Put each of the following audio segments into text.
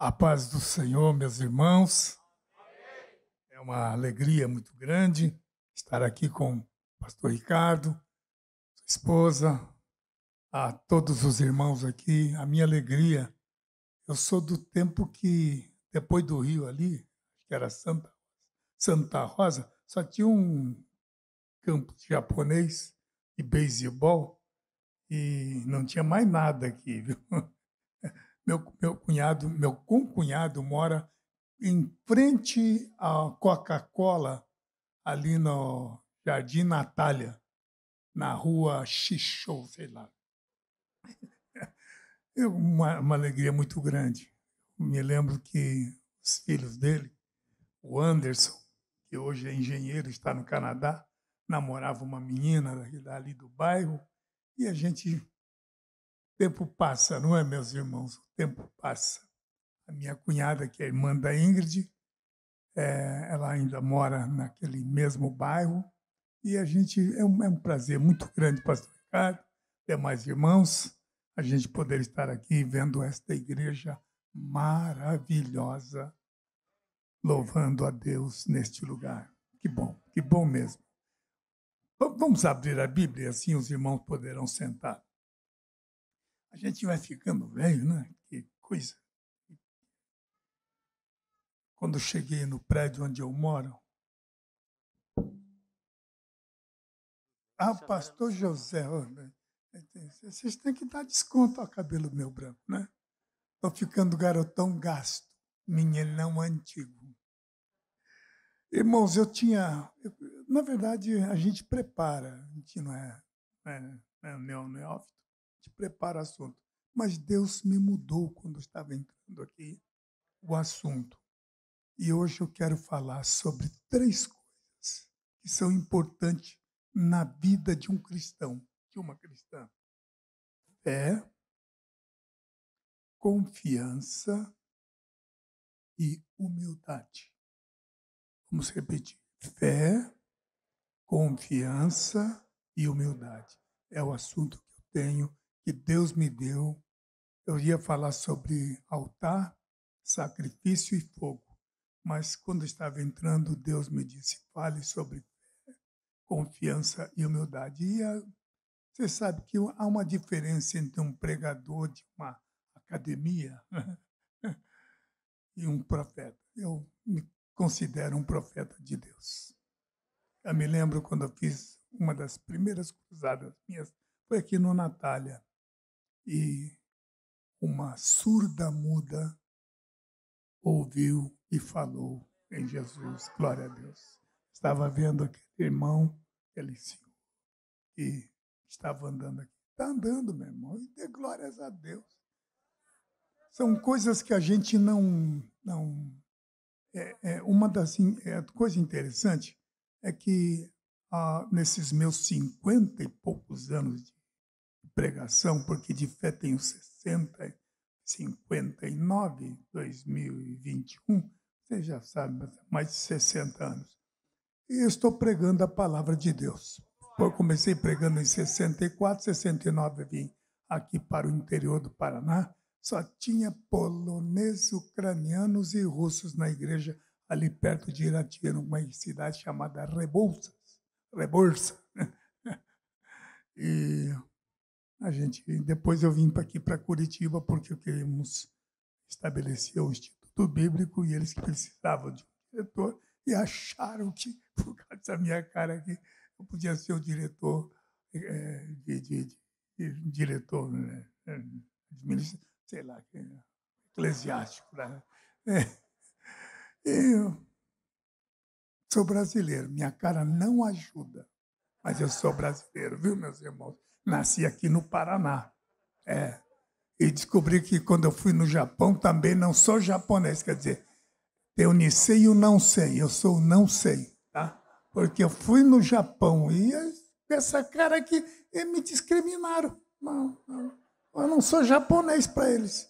A paz do Senhor, meus irmãos. É uma alegria muito grande estar aqui com o pastor Ricardo, sua esposa, a todos os irmãos aqui. A minha alegria. Eu sou do tempo que, depois do Rio ali, que era Santa, Santa Rosa, só tinha um campo japonês e beisebol e não tinha mais nada aqui, viu? Meu, meu cunhado, meu concunhado mora em frente à Coca-Cola, ali no Jardim Natália, na rua Xixô, sei lá. É uma, uma alegria muito grande. Me lembro que os filhos dele, o Anderson, que hoje é engenheiro, está no Canadá, namorava uma menina ali do bairro, e a gente tempo passa, não é, meus irmãos? O tempo passa. A minha cunhada, que é irmã da Ingrid, é, ela ainda mora naquele mesmo bairro. E a gente, é um, é um prazer muito grande, pastor Ricardo, demais irmãos, a gente poder estar aqui vendo esta igreja maravilhosa, louvando a Deus neste lugar. Que bom, que bom mesmo. Vamos abrir a Bíblia, assim os irmãos poderão sentar. A gente vai ficando velho, né? Que coisa. Quando cheguei no prédio onde eu moro, tá ah, pastor José, né? vocês têm que dar desconto ao cabelo meu branco, né? Estou ficando garotão gasto, não antigo. Irmãos, eu tinha. Eu, na verdade, a gente prepara, a gente não é, não é, não é neófito te prepara assunto. Mas Deus me mudou quando estava entrando aqui o assunto. E hoje eu quero falar sobre três coisas que são importantes na vida de um cristão, de uma cristã: fé, confiança e humildade. Vamos repetir: fé, confiança e humildade. É o assunto que eu tenho que Deus me deu, eu ia falar sobre altar, sacrifício e fogo. Mas quando estava entrando, Deus me disse: fale sobre fé, confiança e humildade. E a, ah, você sabe que há uma diferença entre um pregador de uma academia e um profeta. Eu me considero um profeta de Deus. Eu me lembro quando eu fiz uma das primeiras cruzadas minhas, foi aqui no Natália e uma surda muda ouviu e falou em Jesus. Glória a Deus. Estava vendo aquele irmão, ele senhor, e estava andando aqui. Está andando, meu irmão, e dê glórias a Deus. São coisas que a gente não. não é, é uma das é, coisas interessantes é que ah, nesses meus cinquenta e poucos anos de pregação, porque de fé tenho 60, 59, 2021, você já sabe, é mais de 60 anos. E estou pregando a palavra de Deus. Eu comecei pregando em 64, 69 vim aqui para o interior do Paraná, só tinha poloneses, ucranianos e russos na igreja ali perto de Irati, numa cidade chamada Rebouças. Rebolsa. E a gente depois eu vim para aqui para Curitiba porque queríamos estabelecer o Instituto Bíblico e eles precisavam de um diretor e acharam que por causa da minha cara aqui eu podia ser o diretor é, de, de, de, de, diretor né? sei lá eclesiástico né? é. eu sou brasileiro minha cara não ajuda mas eu sou brasileiro viu meus irmãos nasci aqui no Paraná. É. E descobri que quando eu fui no Japão também não sou japonês, quer dizer, eu nem sei e não sei, eu sou o não sei, tá? Porque eu fui no Japão e é essa cara aqui, me discriminaram. Não, não, eu não sou japonês para eles.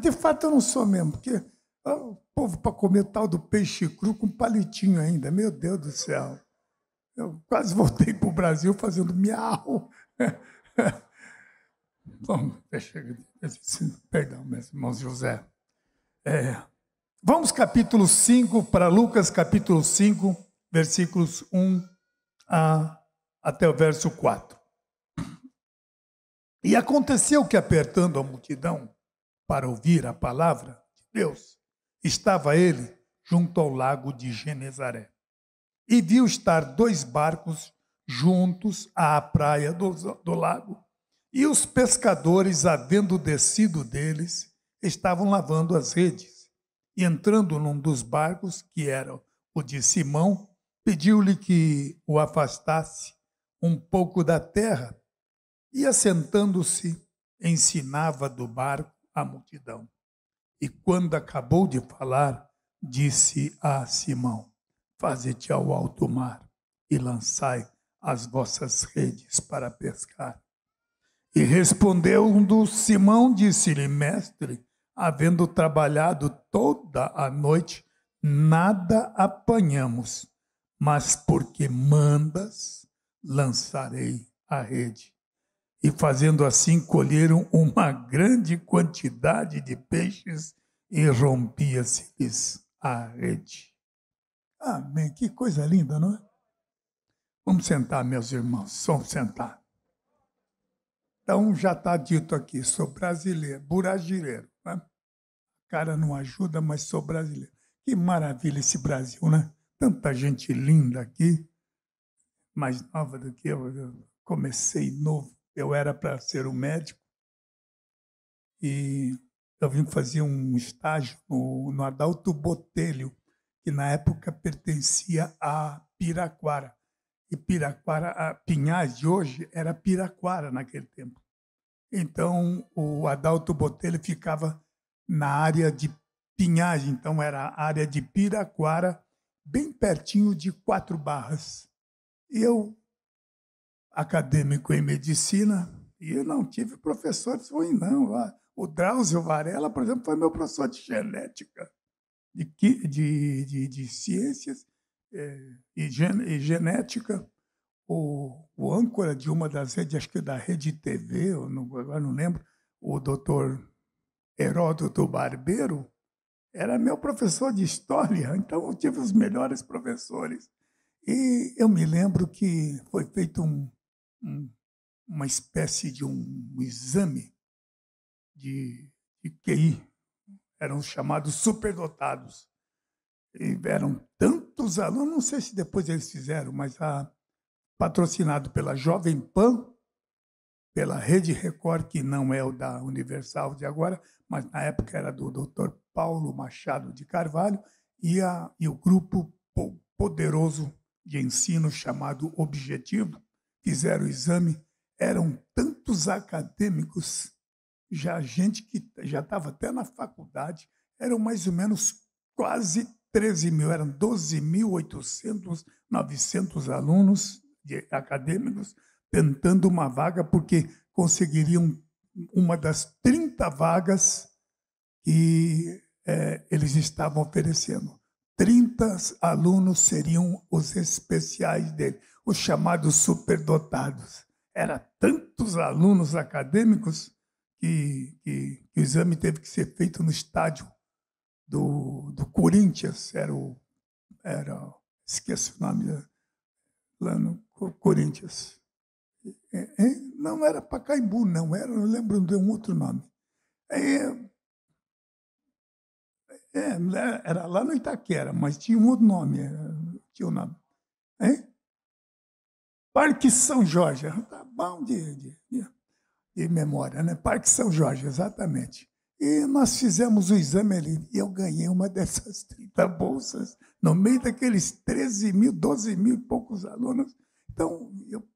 de fato, eu não sou mesmo, porque o povo para comer tal do peixe cru com palitinho ainda, meu Deus do céu. Eu quase voltei para o Brasil fazendo miau. Bom, chega perdão, meus irmãos José. É, vamos capítulo 5 para Lucas, capítulo 5, versículos 1 a, até o verso 4. E aconteceu que, apertando a multidão para ouvir a palavra de Deus, estava ele junto ao lago de Genezaré. E viu estar dois barcos juntos à praia do, do lago. E os pescadores, havendo descido deles, estavam lavando as redes. E entrando num dos barcos, que era o de Simão, pediu-lhe que o afastasse um pouco da terra. E assentando-se, ensinava do barco a multidão. E quando acabou de falar, disse a Simão: Faze-te ao alto mar e lançai as vossas redes para pescar. E respondeu um Simão, disse-lhe, mestre, havendo trabalhado toda a noite, nada apanhamos, mas porque mandas, lançarei a rede. E fazendo assim, colheram uma grande quantidade de peixes e rompia-se-lhes a rede. Amém. Que coisa linda, não é? Vamos sentar, meus irmãos, vamos sentar. Então já está dito aqui, sou brasileiro, buragireiro. Né? Cara não ajuda, mas sou brasileiro. Que maravilha esse Brasil, né? Tanta gente linda aqui, mais nova do que eu. eu comecei novo, eu era para ser um médico. E eu vim fazer um estágio no, no Adalto Botelho, que na época pertencia a Piraquara e Piraquara, Pinhais de hoje era Piraquara naquele tempo. Então, o Adalto Botelho ficava na área de Pinhais, então era a área de Piraquara, bem pertinho de Quatro Barras. Eu, acadêmico em medicina, e eu não tive professores ruins, não. O Drauzio Varela, por exemplo, foi meu professor de genética, de, de, de, de ciências, é, e, gen, e, genética, o, o, âncora de uma das redes, acho que da Rede TV, não, agora não lembro, o doutor Heródoto Barbeiro, era meu professor de história, então eu tive os melhores professores. E eu me lembro que foi feito um, um, uma espécie de um, um exame de, de QI, eram chamados superdotados tiveram tantos alunos, não sei se depois eles fizeram, mas a, patrocinado pela Jovem Pan, pela Rede Record, que não é o da Universal de agora, mas na época era do Dr. Paulo Machado de Carvalho, e, a, e o grupo poderoso de ensino chamado Objetivo, fizeram o exame, eram tantos acadêmicos, já gente que já estava até na faculdade, eram mais ou menos quase 13 mil, eram 12.800, 900 alunos de, acadêmicos tentando uma vaga, porque conseguiriam uma das 30 vagas que é, eles estavam oferecendo. 30 alunos seriam os especiais dele, os chamados superdotados. Era tantos alunos acadêmicos que, que, que o exame teve que ser feito no estádio do, do Corinthians, era o. Era, esqueço o nome é, lá no Corinthians. É, é, não era Pacaembu, não, era, não lembro de um outro nome. É, é, era lá no Itaquera, mas tinha um outro nome. Tinha um nome. Hein? Parque São Jorge. Ah, tá bom de, de, de memória, né? Parque São Jorge, exatamente. E nós fizemos o exame ali. E eu ganhei uma dessas 30 bolsas, no meio daqueles 13 mil, 12 mil e poucos alunos. Então, eu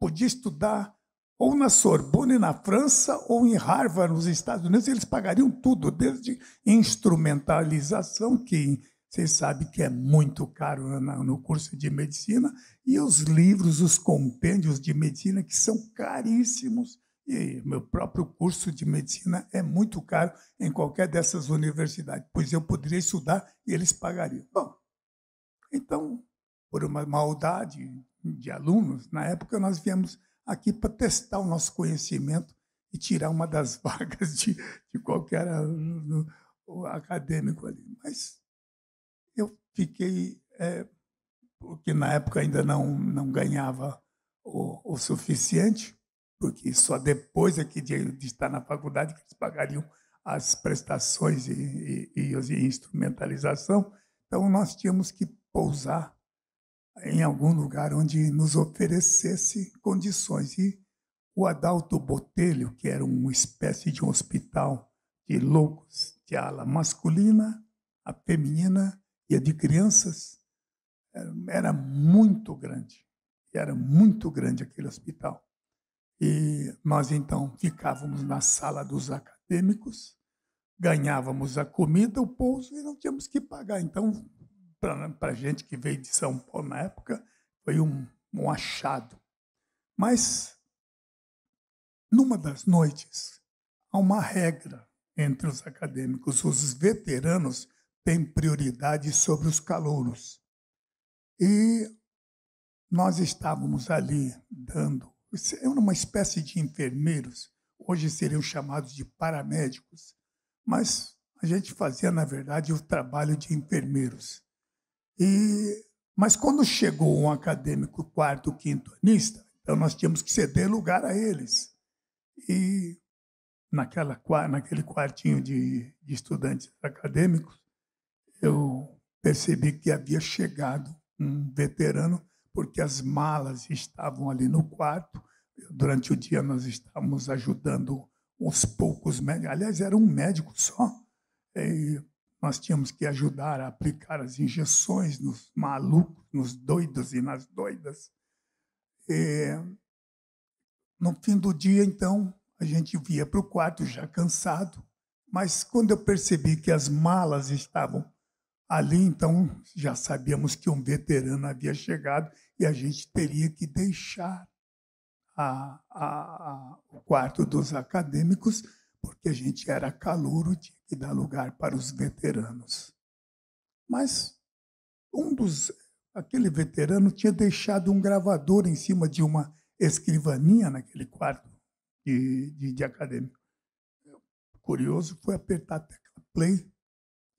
podia estudar ou na Sorbonne, na França, ou em Harvard, nos Estados Unidos. Eles pagariam tudo, desde instrumentalização, que vocês sabem que é muito caro no curso de medicina, e os livros, os compêndios de medicina, que são caríssimos e meu próprio curso de medicina é muito caro em qualquer dessas universidades, pois eu poderia estudar e eles pagariam. Bom, então, por uma maldade de alunos, na época nós viemos aqui para testar o nosso conhecimento e tirar uma das vagas de, de qualquer acadêmico ali. Mas eu fiquei, é, porque na época ainda não, não ganhava o, o suficiente, porque só depois aqui é de, de estar na faculdade que eles pagariam as prestações e, e, e assim, instrumentalização. Então, nós tínhamos que pousar em algum lugar onde nos oferecesse condições. E o Adalto Botelho, que era uma espécie de um hospital de loucos, de ala masculina, a feminina e a de crianças, era muito grande. Era muito grande aquele hospital. E nós então ficávamos na sala dos acadêmicos, ganhávamos a comida, o pouso e não tínhamos que pagar. Então, para a gente que veio de São Paulo na época, foi um, um achado. Mas, numa das noites, há uma regra entre os acadêmicos: os veteranos têm prioridade sobre os calouros. E nós estávamos ali dando eram é uma espécie de enfermeiros, hoje seriam chamados de paramédicos, mas a gente fazia, na verdade, o trabalho de enfermeiros. E, mas quando chegou um acadêmico quarto, quinto anista, então nós tínhamos que ceder lugar a eles. E naquela, naquele quartinho de, de estudantes acadêmicos, eu percebi que havia chegado um veterano porque as malas estavam ali no quarto. Durante o dia nós estávamos ajudando uns poucos médicos, aliás, era um médico só. E nós tínhamos que ajudar a aplicar as injeções nos malucos, nos doidos e nas doidas. E no fim do dia, então, a gente via para o quarto já cansado, mas quando eu percebi que as malas estavam Ali, então, já sabíamos que um veterano havia chegado e a gente teria que deixar a, a, a, o quarto dos acadêmicos, porque a gente era calouro, tinha que dar lugar para os veteranos. Mas um dos, aquele veterano tinha deixado um gravador em cima de uma escrivaninha naquele quarto de, de, de acadêmico. curioso, foi apertar a tecla play,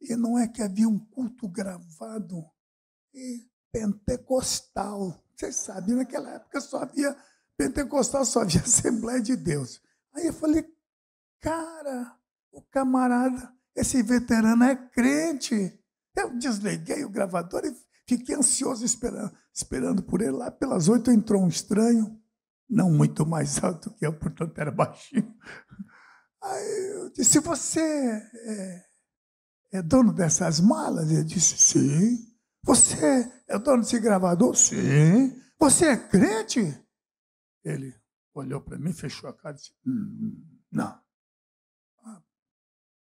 e não é que havia um culto gravado e é, pentecostal. Vocês sabem, naquela época só havia pentecostal, só havia Assembleia de Deus. Aí eu falei, cara, o camarada, esse veterano é crente. Eu desliguei o gravador e fiquei ansioso esperando, esperando por ele. Lá pelas oito entrou um estranho, não muito mais alto que eu, portanto era baixinho. Aí eu disse, você é, é dono dessas malas? Ele disse, sim. Você é dono desse gravador? Sim. Você é crente? Ele olhou para mim, fechou a cara e disse, hum, não. Ah,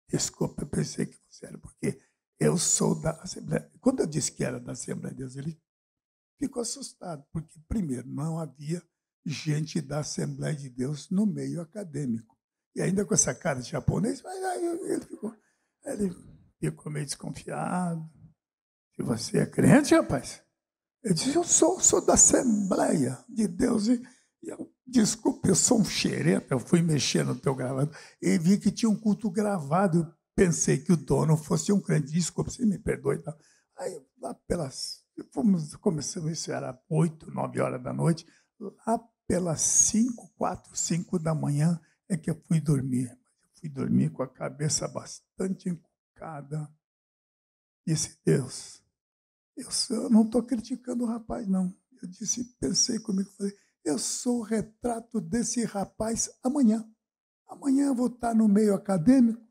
desculpa, eu pensei que você era, porque eu sou da Assembleia. Quando eu disse que era da Assembleia de Deus, ele ficou assustado, porque, primeiro, não havia gente da Assembleia de Deus no meio acadêmico. E ainda com essa cara de japonês, mas aí ele ficou. Ele, ficou meio desconfiado. Se você é crente, rapaz? Eu disse, eu sou, sou da Assembleia de Deus. E, eu, eu sou um xereta, eu fui mexer no teu gravado e vi que tinha um culto gravado. Eu pensei que o dono fosse um crente. Desculpe, você me perdoe. Tá? Aí, lá pelas... Fomos, começamos, isso era oito, nove horas da noite. Lá pelas cinco, quatro, cinco da manhã é que eu fui dormir. Eu fui dormir com a cabeça bastante Disse Deus. Eu, sou, eu não estou criticando o rapaz, não. Eu disse, pensei comigo, falei, eu sou o retrato desse rapaz amanhã. Amanhã eu vou estar no meio acadêmico.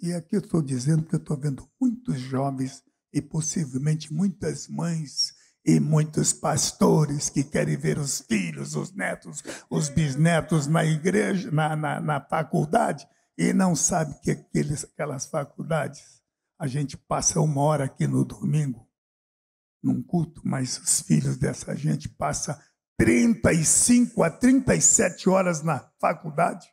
E aqui eu estou dizendo que eu estou vendo muitos jovens e possivelmente muitas mães e muitos pastores que querem ver os filhos, os netos, os bisnetos na igreja, na, na, na faculdade e não sabe que aqueles, aquelas faculdades a gente passa uma hora aqui no domingo, num culto, mas os filhos dessa gente passam 35 a 37 horas na faculdade,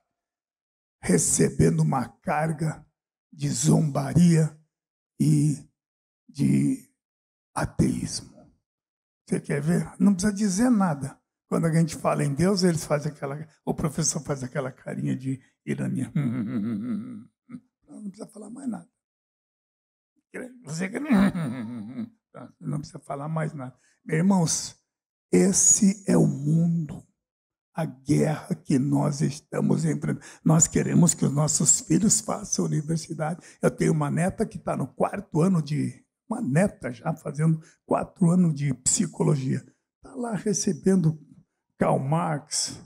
recebendo uma carga de zombaria e de ateísmo. Você quer ver? Não precisa dizer nada. Quando a gente fala em Deus, eles fazem aquela. O professor faz aquela carinha de ironia. Não precisa falar mais nada. Você não precisa falar mais nada. Meus irmãos, esse é o mundo, a guerra que nós estamos enfrentando. Nós queremos que os nossos filhos façam universidade. Eu tenho uma neta que está no quarto ano de. Uma neta já fazendo quatro anos de psicologia. Está lá recebendo Karl Marx,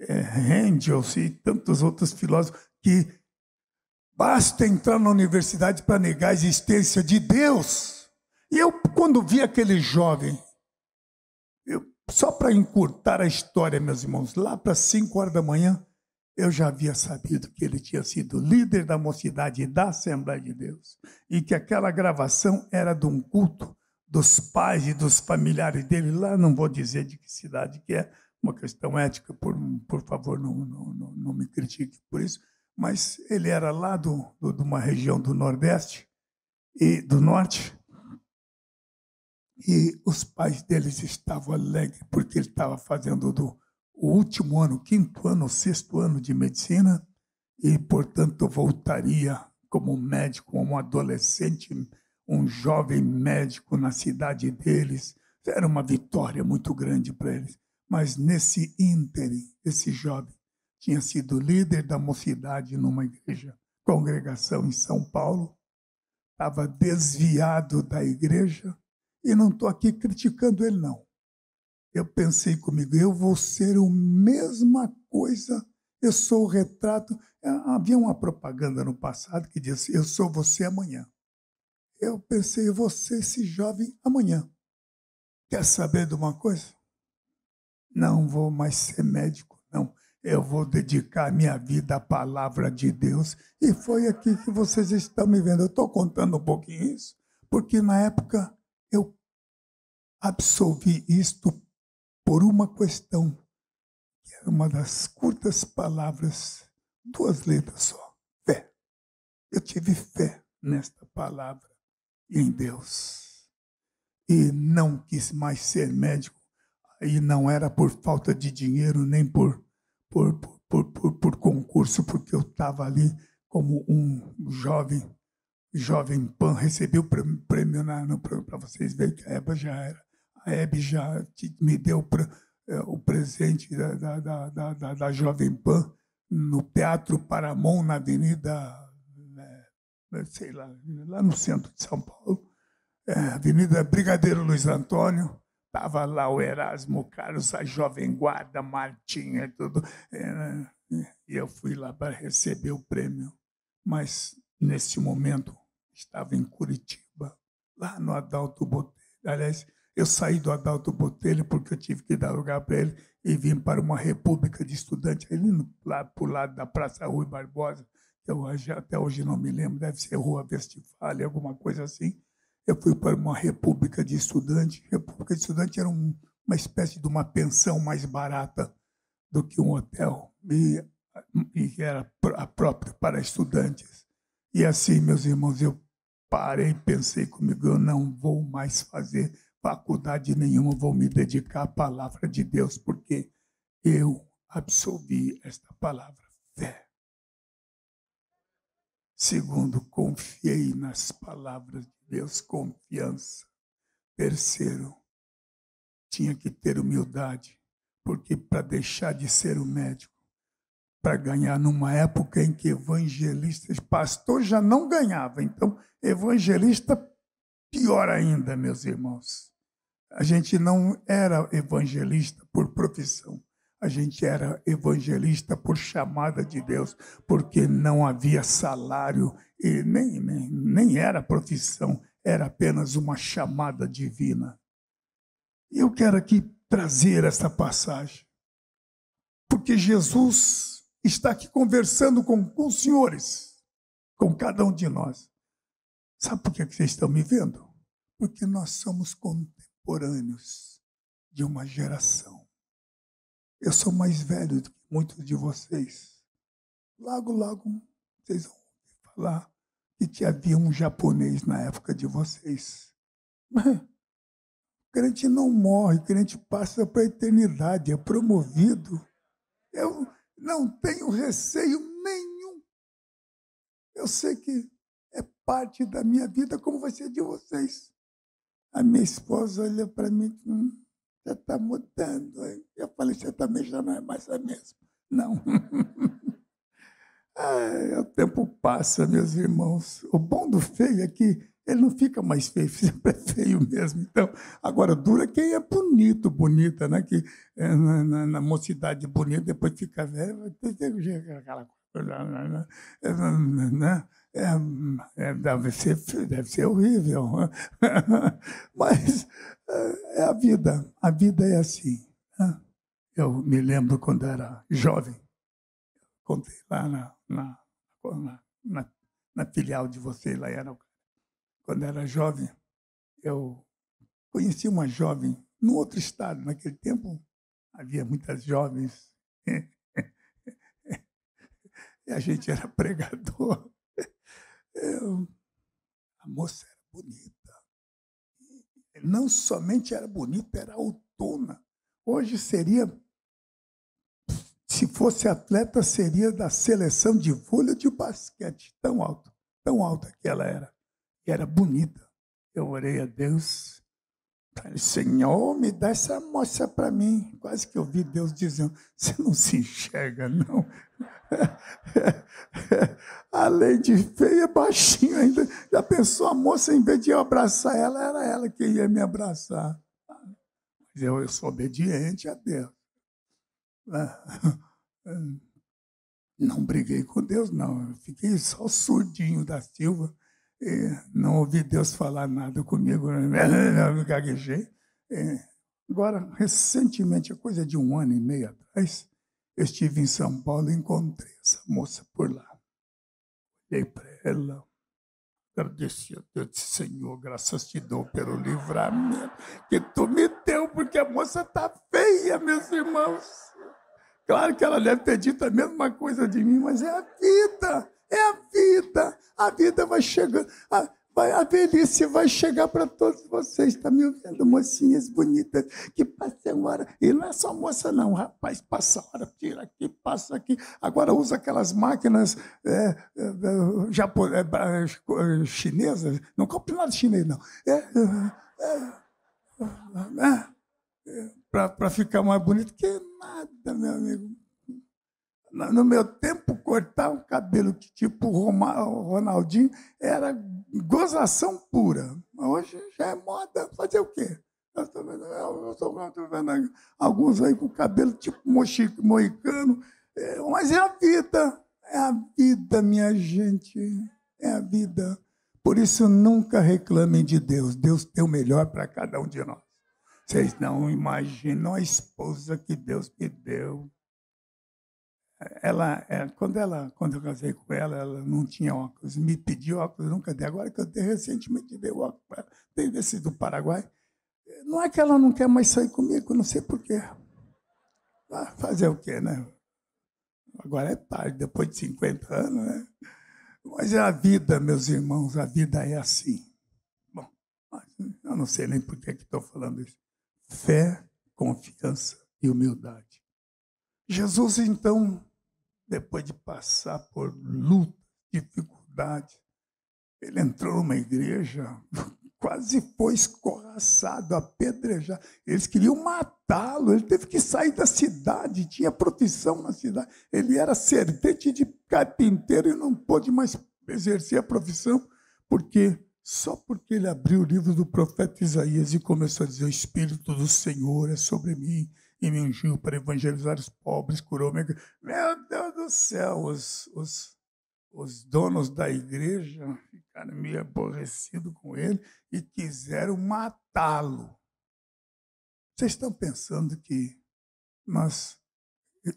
eh, Engels e tantos outros filósofos que basta entrar na universidade para negar a existência de Deus. E eu, quando vi aquele jovem, eu, só para encurtar a história, meus irmãos, lá para 5 horas da manhã, eu já havia sabido que ele tinha sido líder da mocidade da Assembleia de Deus e que aquela gravação era de um culto dos pais e dos familiares dele, lá não vou dizer de que cidade que é, uma questão ética, por, por favor, não, não, não me critique por isso, mas ele era lá do, do, de uma região do Nordeste e do Norte, e os pais deles estavam alegres porque ele estava fazendo do, o último ano, quinto ano, sexto ano de medicina, e, portanto, voltaria como médico, como um adolescente, um jovem médico na cidade deles. Era uma vitória muito grande para eles. Mas nesse ínterim, esse jovem tinha sido líder da mocidade numa igreja, congregação em São Paulo, estava desviado da igreja, e não estou aqui criticando ele, não. Eu pensei comigo, eu vou ser a mesma coisa, eu sou o retrato. É, havia uma propaganda no passado que dizia: assim, Eu sou você amanhã. Eu pensei, eu vou ser esse jovem amanhã. Quer saber de uma coisa? não vou mais ser médico, não. Eu vou dedicar minha vida à palavra de Deus. E foi aqui que vocês estão me vendo. Eu estou contando um pouquinho isso, porque na época eu absolvi isto por uma questão, que era uma das curtas palavras, duas letras só: fé. Eu tive fé nesta palavra em Deus. E não quis mais ser médico e não era por falta de dinheiro nem por, por, por, por, por concurso, porque eu estava ali como um jovem Jovem Pan recebeu o prêmio para vocês verem que a EBA já era. A Eba já te, me deu pra, é, eh, o presente da, da, da, da, da Jovem Pan no Teatro Paramon, na Avenida, né, sei lá, lá no centro de São Paulo, é, Avenida Brigadeiro Luiz Antônio, Estava lá o Erasmo Carlos, a Jovem Guarda, Martinha, e tudo. E eu fui lá para receber o prêmio. Mas, nesse momento, estava em Curitiba, lá no Adalto Botelho. Aliás, eu saí do Adalto Botelho porque eu tive que dar lugar para ele e vim para uma república de estudantes, ali no, lá para o lado da Praça Rui Barbosa, que eu até hoje não me lembro, deve ser Rua Vestifália, alguma coisa assim. Eu fui para uma república de estudante. República de estudante era um, uma espécie de uma pensão mais barata do que um hotel e, e era a própria para estudantes. E assim, meus irmãos, eu parei, pensei comigo, eu não vou mais fazer faculdade nenhuma, vou me dedicar à palavra de Deus, porque eu absorvi esta palavra, fé. Segundo, confiei nas palavras desconfiança. Terceiro, tinha que ter humildade, porque para deixar de ser o médico, para ganhar numa época em que evangelistas, pastor já não ganhava, então evangelista pior ainda, meus irmãos. A gente não era evangelista por profissão, a gente era evangelista por chamada de Deus, porque não havia salário e nem, nem, nem era profissão, era apenas uma chamada divina. E eu quero aqui trazer essa passagem, porque Jesus está aqui conversando com, com os senhores, com cada um de nós. Sabe por que vocês estão me vendo? Porque nós somos contemporâneos de uma geração. Eu sou mais velho do que muitos de vocês. Logo, logo, vocês vão ouvir falar e que havia um japonês na época de vocês. O crente não morre, crente passa para a eternidade, é promovido. Eu não tenho receio nenhum. Eu sei que é parte da minha vida, como vai ser de vocês. A minha esposa olha para mim, hum, já está mudando. Eu falei, você também já não é mais a mesma. Não. o tempo passa, meus irmãos. O bom do feio é que ele não fica mais feio, sempre é feio mesmo. Então, agora dura quem é bonito, bonita, né? Que é, na, na, na mocidade bonita, depois fica velho, aquela coisa. Né, né? É, né, né? É, é, deve, ser, deve ser horrível. Mas é, é a vida, a vida é assim. Né? Eu me lembro quando era jovem, contei lá na na, na, na filial de vocês lá era Quando era jovem, eu conheci uma jovem no outro estado. Naquele tempo, havia muitas jovens. e a gente era pregador. Eu, a moça era bonita. Não somente era bonita, era autona. Hoje seria se fosse atleta, seria da seleção de vôlei de basquete, tão alto, tão alta que ela era. E era bonita. Eu orei a Deus, falei, Senhor, me dá essa moça para mim. Quase que eu ouvi Deus dizendo, você não se enxerga, não. Além de feia, é baixinho ainda. Já pensou a moça, em vez de eu abraçar ela, era ela que ia me abraçar. Mas eu, eu sou obediente a Deus. Ah, eh, não briguei com Deus, não. Eu fiquei só surdinho da Silva. Eh, não ouvi Deus falar nada comigo. Né? me gaguejei. Eh. Agora, recentemente, a coisa de um ano e meio atrás, eu estive em São Paulo e encontrei essa moça por lá. Olhei para ela, agradeci a Deus, disse, Senhor, graças te dou pelo livramento que tu me deu, porque a moça está feia, meus irmãos. Claro que ela deve ter dito a mesma coisa de mim, mas é a vida, é a vida. A vida vai chegando, a, a velhice vai chegar para todos vocês. Está me ouvindo, mocinhas bonitas, que passam hora. E não é só moça, não, rapaz, passa hora, tira aqui, passa aqui. Agora usa aquelas máquinas é, é, é japo, é, chinesas. Não compre nada chinês, não. é, é, é, é, é para ficar mais bonito, que nada, meu amigo. No meu tempo, cortar o cabelo tipo Ronaldinho era gozação pura. Hoje já é moda. Fazer o quê? Eu estou vendo, vendo alguns aí com cabelo tipo mochico moicano. É, mas é a vida. É a vida, minha gente. É a vida. Por isso, nunca reclamem de Deus. Deus tem o melhor para cada um de nós. Vocês não imaginam a esposa que Deus me deu. Ela, ela, é, quando ela, quando eu casei com ela, ela não tinha óculos, me pediu óculos, nunca dei. Agora que eu dei, recentemente dei óculos, desde esse do Paraguai. Não é que ela não quer mais sair comigo, não sei porquê. Ah, fazer o quê, né? Agora é tarde, depois de 50 anos, né? Mas é a vida, meus irmãos, a vida é assim. Bom, eu não sei nem por que estou falando isso fé, confiança e humildade. Jesus, então, depois de passar por luta, dificuldade, ele entrou numa igreja, quase foi escorraçado, apedrejado. Eles queriam matá-lo, ele teve que sair da cidade, tinha profissão na cidade. Ele era servente de carpinteiro e não pôde mais exercer a profissão, porque só porque ele abriu o livro do profeta Isaías e começou a dizer: O Espírito do Senhor é sobre mim e me ungiu para evangelizar os pobres, curou me Meu Deus do céu, os, os, os donos da igreja ficaram meio aborrecidos com ele e quiseram matá-lo. Vocês estão pensando que nós,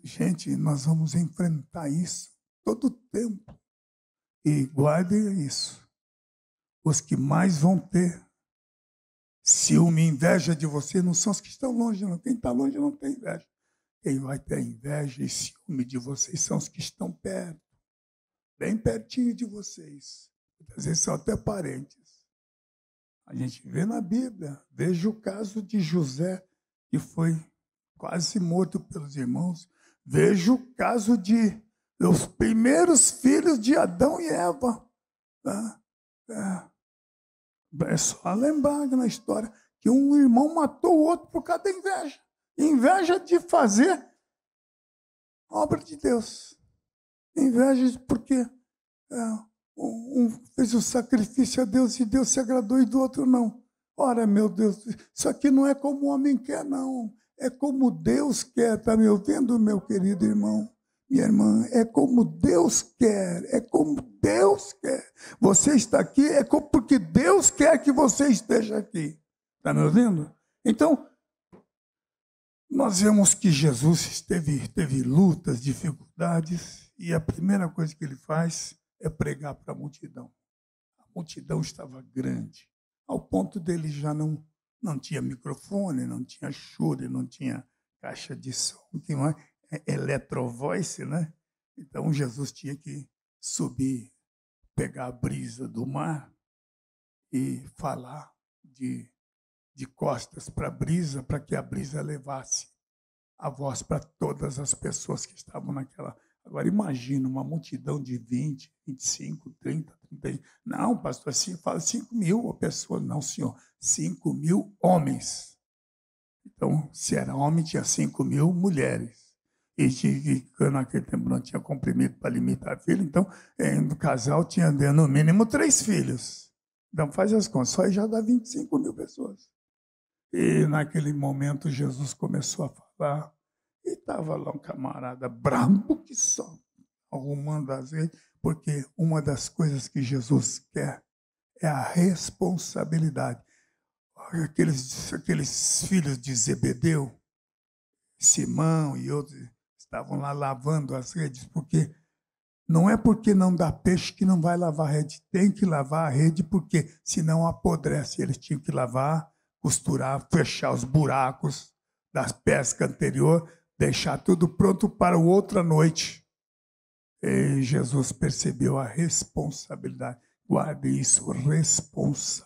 gente, nós vamos enfrentar isso todo o tempo. E guardem isso os que mais vão ter ciúme e inveja de você não são os que estão longe, não. Quem está longe não tem inveja. Quem vai ter inveja e ciúme de vocês são os que estão perto, bem pertinho de vocês. Às vezes são até parentes. A gente vê na Bíblia, veja o caso de José, que foi quase morto pelos irmãos. Veja o caso de os primeiros filhos de Adão e Eva. Tá? É. É só lembrar na história que um irmão matou o outro por causa da inveja. Inveja de fazer obra de Deus. Inveja porque é, um fez o um sacrifício a Deus e Deus se agradou e do outro não. Ora, meu Deus, isso aqui não é como o homem quer, não. É como Deus quer, está me ouvindo, meu querido irmão? minha irmã, é como Deus quer, é como Deus quer. Você está aqui é porque Deus quer que você esteja aqui. Está me ouvindo? Então, nós vemos que Jesus teve, teve lutas, dificuldades, e a primeira coisa que ele faz é pregar para a multidão. A multidão estava grande, ao ponto dele já não, não tinha microfone, não tinha choro, não tinha caixa de som, eletrovoice, né? Então Jesus tinha que subir, pegar a brisa do mar e falar de, de costas para a brisa, para que a brisa levasse a voz para todas as pessoas que estavam naquela. Agora imagina uma multidão de 20, 25, 30, 30. Não, pastor, assim fala 5 mil pessoas. Não, senhor, 5 mil homens. Então, se era homem, tinha 5 mil mulheres e que naquele tempo não tinha comprimido para limitar a filha então eh, o casal tinha no mínimo três filhos. Então faz as contas, só aí já dá 25 mil pessoas. E naquele momento Jesus começou a falar, e estava lá um camarada brabo que só, arrumando as vezes, porque uma das coisas que Jesus quer é a responsabilidade. Aqueles, aqueles filhos de Zebedeu, Simão e outros, estavam lá lavando as redes, porque não é porque não dá peixe que não vai lavar a rede. Tem que lavar a rede, porque senão apodrece. Eles tinham que lavar, costurar, fechar os buracos das pesca anterior, deixar tudo pronto para outra noite. E Jesus percebeu a responsabilidade. Guarde isso, responsabilidade.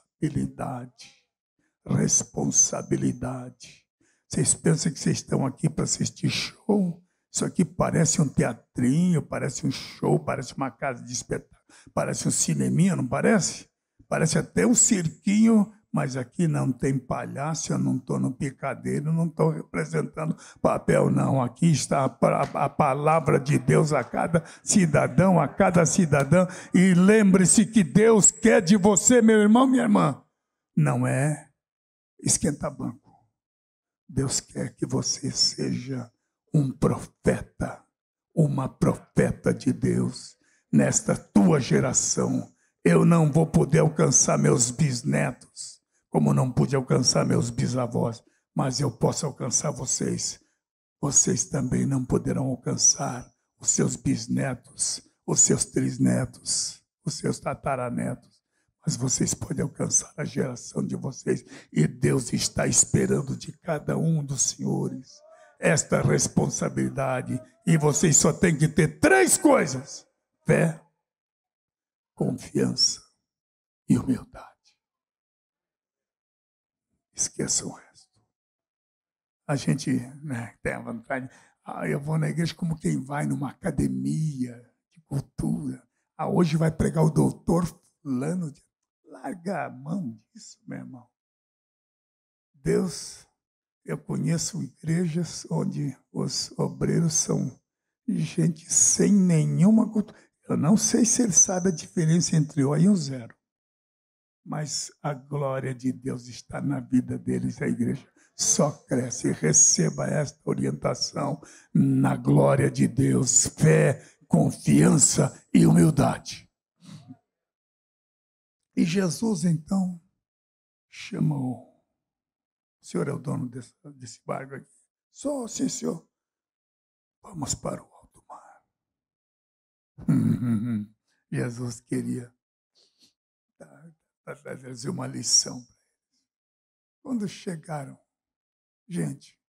Responsabilidade. Vocês pensam que vocês estão aqui para assistir show? Isso aqui parece um teatrinho, parece um show, parece uma casa de espetáculo, parece um cineminha, não parece? Parece até um cirquinho, mas aqui não tem palhaço, eu não estou no picadeiro, não estou representando papel, não. Aqui está a, palavra de Deus a cada cidadão, a cada cidadã. E lembre-se que Deus quer de você, meu irmão, minha irmã. Não é Esquenta banco. Deus quer que você seja um profeta, uma profeta de Deus nesta tua geração. Eu não vou poder alcançar meus bisnetos, como não pude alcançar meus bisavós, mas eu posso alcançar vocês. Vocês também não poderão alcançar os seus bisnetos, os seus trisnetos, os seus tataranetos, mas vocês podem alcançar a geração de vocês. E Deus está esperando de cada um dos senhores esta responsabilidade. E vocês só têm que ter três coisas: fé, confiança e humildade. Esqueçam o resto. A gente né, tem a vontade. Ah, eu vou na igreja como quem vai numa academia de cultura. Ah, hoje vai pregar o doutor fulano. De... Larga a mão disso, meu irmão. Deus eu conheço igrejas onde os obreiros são gente sem nenhuma cultura. Eu não sei se ele sabe a diferença entre o e o zero, mas a glória de Deus está na vida deles, a igreja só cresce. Receba esta orientação na glória de Deus, fé, confiança e humildade. E Jesus então chamou o senhor é o dono desse, desse barco aqui. Só, sim, senhor. Vamos para o alto mar. Jesus queria trazer uma lição para eles. Quando chegaram, gente,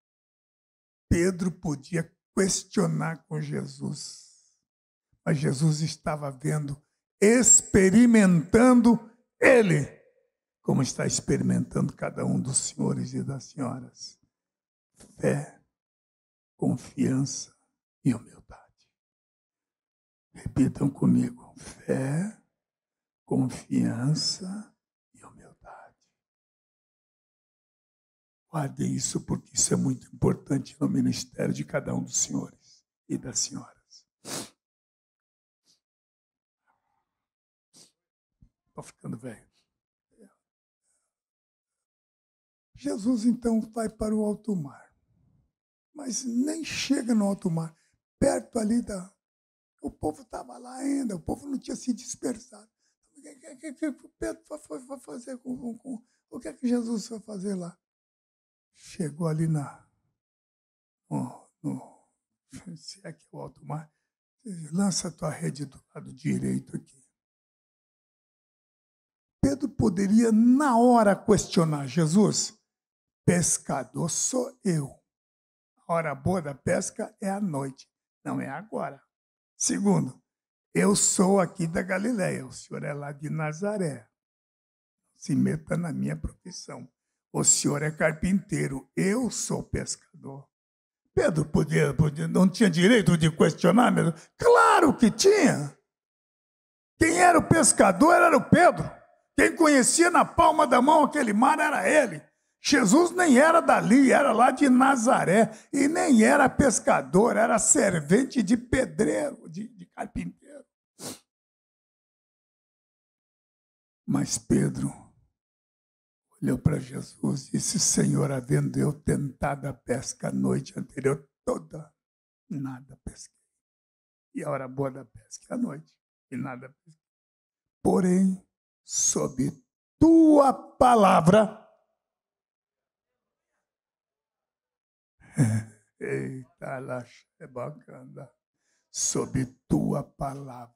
Pedro podia questionar com Jesus, mas Jesus estava vendo, experimentando ele como está experimentando cada um dos senhores e das senhoras. Fé, confiança e humildade. Repitam comigo: fé, confiança e humildade. Guardem isso, porque isso é muito importante no ministério de cada um dos senhores e das senhoras. Estou ficando velho. Jesus então vai para o alto mar, mas nem chega no alto mar, perto ali da. O povo estava lá ainda, o povo não tinha se dispersado. O que, que, que Pedro foi, foi fazer com, com, com, O que é que Jesus foi fazer lá? Chegou ali na. No, no, se é que é o alto mar, lança a tua rede do lado direito aqui. Pedro poderia, na hora, questionar Jesus pescador sou eu. A hora boa da pesca é à noite, não é agora. Segundo, eu sou aqui da Galileia, o senhor é lá de Nazaré. Se meta na minha profissão. O senhor é carpinteiro, eu sou pescador. Pedro podia, podia não tinha direito de questionar, mesmo. claro que tinha. Quem era o pescador era o Pedro. Quem conhecia na palma da mão aquele mar era ele. Jesus nem era dali, era lá de Nazaré, e nem era pescador, era servente de pedreiro, de, de carpinteiro. Mas Pedro olhou para Jesus e disse: Senhor, havendo eu tentado a pesca a noite anterior toda, nada pesquei. E a hora boa da pesca é a noite, e nada pesquei. Porém, sob tua palavra, Eita, laxa, é bacana. Sob tua palavra.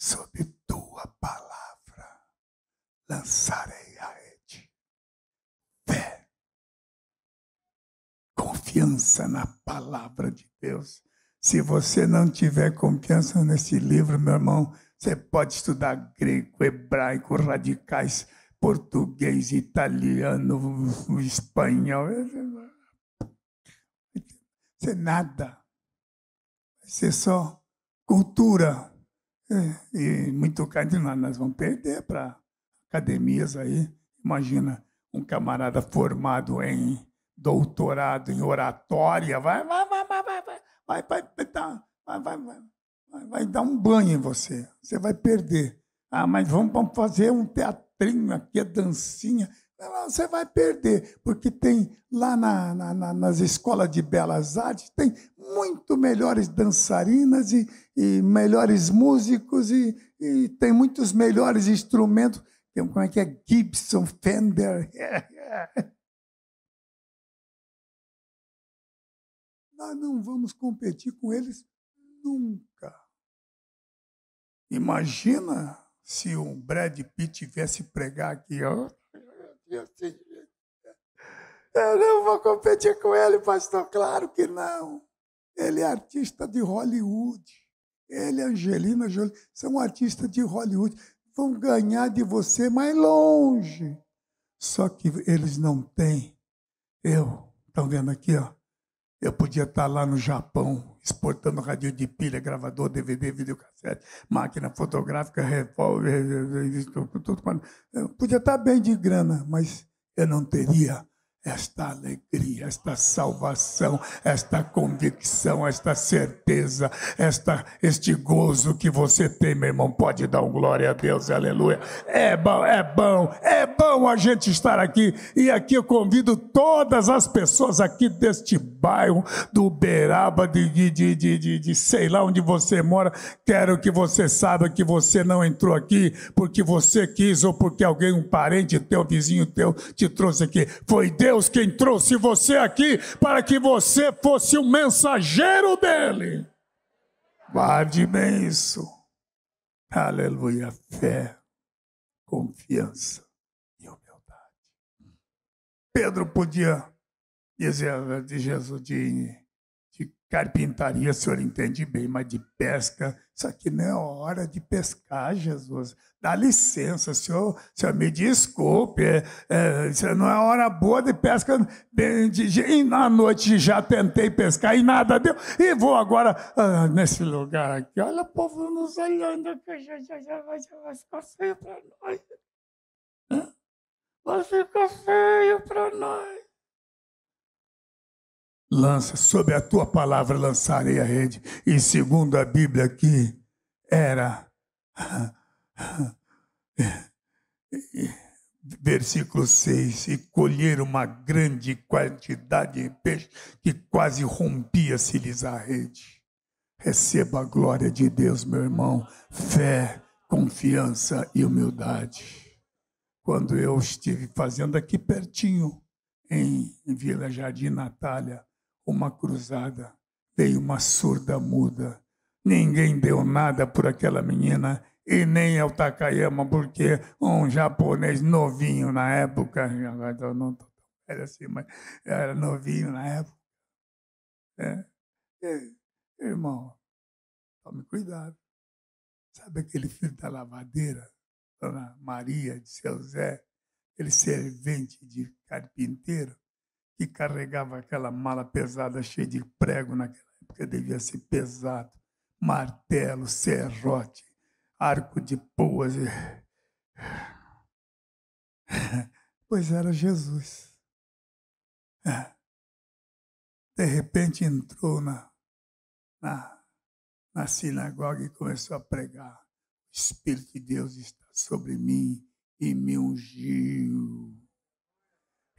Sob tua palavra. Lançarei a rede. Fé. Confiança na palavra de Deus. Se você não tiver confiança nesse livro, meu irmão, você pode estudar grego, hebraico, radicais português, italiano, espanhol. Isso é nada. Isso é só cultura. É, e muito cardinal, nós vamos perder para academias aí. Imagina um camarada formado em doutorado em oratória, vai, vai, vai, vai, vai, vai, vai, vai, vai, vai, vai, vai, dar um banho em você. Você vai perder. Ah, mas vamos, vamos fazer um teatro treino aqui, a dancinha. Você vai perder, porque tem lá na, na, na, nas escolas de belas artes, tem muito melhores dançarinas e, e melhores músicos e, e tem muitos melhores instrumentos. Tem, como é que é? Gibson, Fender. Nós não vamos competir com eles nunca. Imagina se um Brad Pitt tivesse pregar aqui, ó. Eu não vou competir com ele, pastor. Claro que não. Ele é artista de Hollywood. Ele, Angelina Jolie, são artistas de Hollywood. Vão ganhar de você mais longe. Só que eles não têm. Eu, estão vendo aqui, ó. Eu podia estar lá no Japão, exportando radio de pilha, gravador, DVD, videocassete, máquina fotográfica, revólver, tudo. Eu podia estar bem de grana, mas eu não teria esta alegria, esta salvação, esta convicção, esta certeza, esta, este gozo que você tem, meu irmão. Pode dar um glória a Deus, aleluia. É bom, é bom, é bom a gente estar aqui. E aqui eu convido todas as pessoas aqui deste bairro, do Uberaba, de, de, de, de, de sei lá onde você mora. Quero que você saiba que você não entrou aqui porque você quis ou porque alguém, um parente teu, vizinho teu, te trouxe aqui. Foi Deus quem trouxe você aqui para que você fosse o mensageiro dele. Guarde bem isso. Aleluia. Fé, confiança. Pedro podia dizer de Jesus de, de carpintaria, o senhor entende bem, mas de pesca, isso aqui não é hora de pescar, Jesus. Dá licença, senhor, senhor me desculpe, é, é, isso não é hora boa de pesca. De, de, e na noite já tentei pescar e nada deu, e vou agora ah, nesse lugar aqui. Olha o povo nos olhando, que já, já, já vai ser para nós vai ficar feio para nós. Lança, sob a tua palavra lançarei a rede. E segundo a Bíblia aqui, era. Versículo 6: E colheram uma grande quantidade de peixe que quase rompia-se-lhes a rede. Receba a glória de Deus, meu irmão. Fé, confiança e humildade quando eu estive fazendo aqui pertinho, em Vila Jardim Natália, uma cruzada. Veio uma surda muda. Ninguém deu nada por aquela menina e nem ao Takayama, porque um japonês novinho na época, agora eu não estou tão velho assim, mas era novinho na época. É. Né? Ei, irmão, tome cuidado. Sabe aquele filho da lavadeira? Dona Maria de seu Zé, aquele servente de carpinteiro, que carregava aquela mala pesada cheia de prego naquela época, devia ser pesado, martelo, serrote, arco de poas. Pois era Jesus. De repente entrou na, na, na sinagoga e começou a pregar. O Espírito de Deus está sobre mim e me ungiu.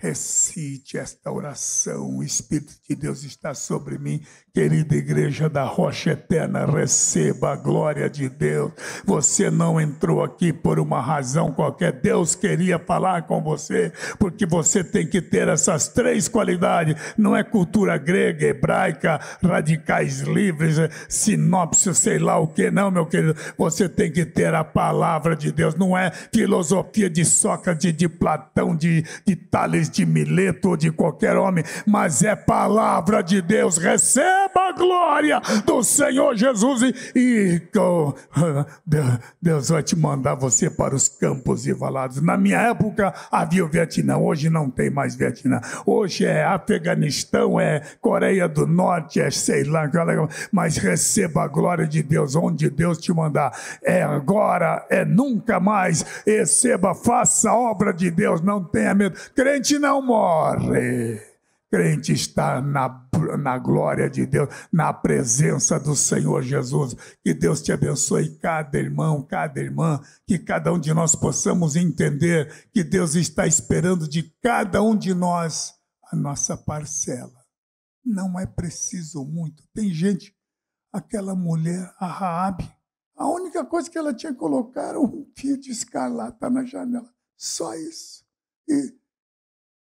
Recite esta oração. O Espírito de Deus está sobre mim. Querida Igreja da Rocha Eterna, receba a glória de Deus. Você não entrou aqui por uma razão qualquer. Deus queria falar com você, porque você tem que ter essas três qualidades. Não é cultura grega, hebraica, radicais livres, sinopse, sei lá o que. Não, meu querido. Você tem que ter a palavra de Deus. Não é filosofia de Sócrates, de Platão, de, de Tales de Mileto ou de qualquer homem, mas é palavra de Deus. Receba a glória do Senhor Jesus e, e oh, Deus vai te mandar você para os campos e valados. Na minha época havia o Vietnã, hoje não tem mais Vietnã. Hoje é Afeganistão, é Coreia do Norte, é sei lá, é, mas receba a glória de Deus onde Deus te mandar. É agora, é nunca mais. Receba, faça a obra de Deus, não tenha medo. Crente não morre. Crente está na, na glória de Deus, na presença do Senhor Jesus. Que Deus te abençoe, cada irmão, cada irmã, que cada um de nós possamos entender que Deus está esperando de cada um de nós a nossa parcela. Não é preciso muito. Tem gente, aquela mulher, a Raabe, a única coisa que ela tinha que colocar era é um fio de escarlata na janela. Só isso. E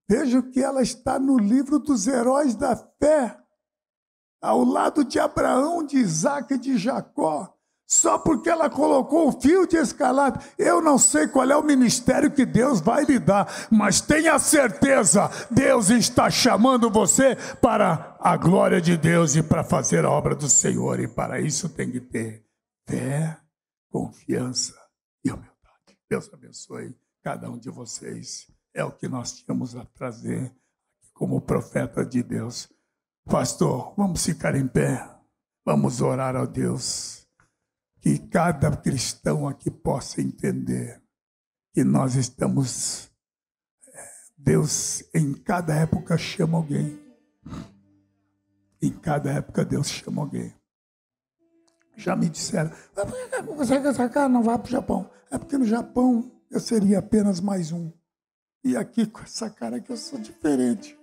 Vejo que ela está no livro dos heróis da fé, ao lado de Abraão, de Isaac e de Jacó, só porque ela colocou o fio de escalada. Eu não sei qual é o ministério que Deus vai lhe dar, mas tenha certeza, Deus está chamando você para a glória de Deus e para fazer a obra do Senhor, e para isso tem que ter fé, confiança e humildade. Deus abençoe cada um de vocês é o que nós tínhamos a trazer como profeta de Deus. Pastor, vamos ficar em pé, vamos orar a Deus, que cada cristão aqui possa entender que nós estamos. É, Deus, em cada época, chama alguém. Em cada época, Deus chama alguém. Já me disseram, você não vai para o Japão? É porque no Japão eu seria apenas mais um. E aqui com essa cara que eu sou diferente.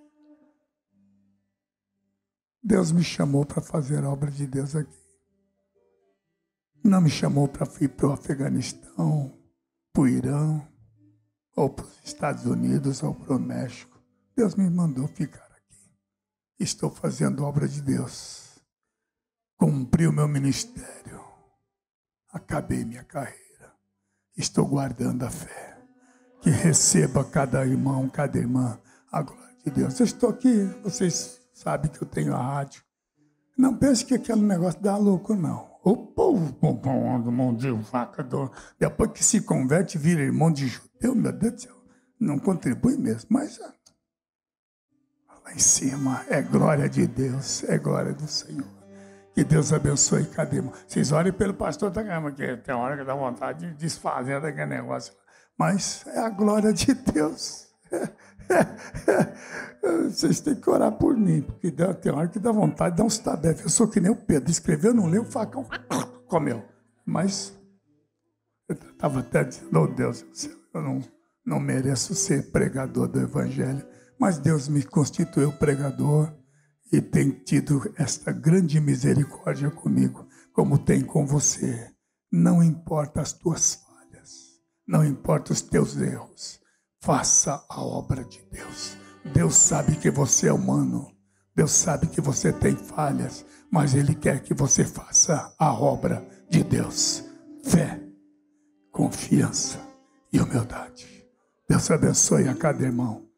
Deus me chamou para fazer a obra de Deus aqui. Não me chamou para ir para o Afeganistão, para o Irã, ou para os Estados Unidos, ou para o México. Deus me mandou ficar aqui. Estou fazendo a obra de Deus. Cumpri o meu ministério. Acabei minha carreira. Estou guardando a fé que receba cada irmão, cada irmã a glória de Deus. Eu estou aqui, vocês sabem que eu tenho a rádio. Não pense que aquele negócio dá louco, não. O povo do mão de vaca, do... depois que se converte, vira irmão de judeu, meu Deus do céu, não contribui mesmo. Mas ah, lá em cima é glória de Deus, é glória do Senhor. Que Deus abençoe cada irmão. Vocês olhem pelo pastor da cama, que tem hora que dá vontade de desfazer daquele negócio lá. Mas é a glória de Deus. Vocês têm que orar por mim, porque tem hora que dá vontade de dar uns tabefes. Eu sou que nem o Pedro, escreveu, não leu, o facão comeu. Mas eu estava até dizendo, oh Deus, eu não, não mereço ser pregador do Evangelho, mas Deus me constituiu pregador e tem tido esta grande misericórdia comigo, como tem com você. Não importa as tuas não importa os teus erros, faça a obra de Deus. Deus sabe que você é humano, Deus sabe que você tem falhas, mas Ele quer que você faça a obra de Deus. Fé, confiança e humildade. Deus abençoe a cada irmão.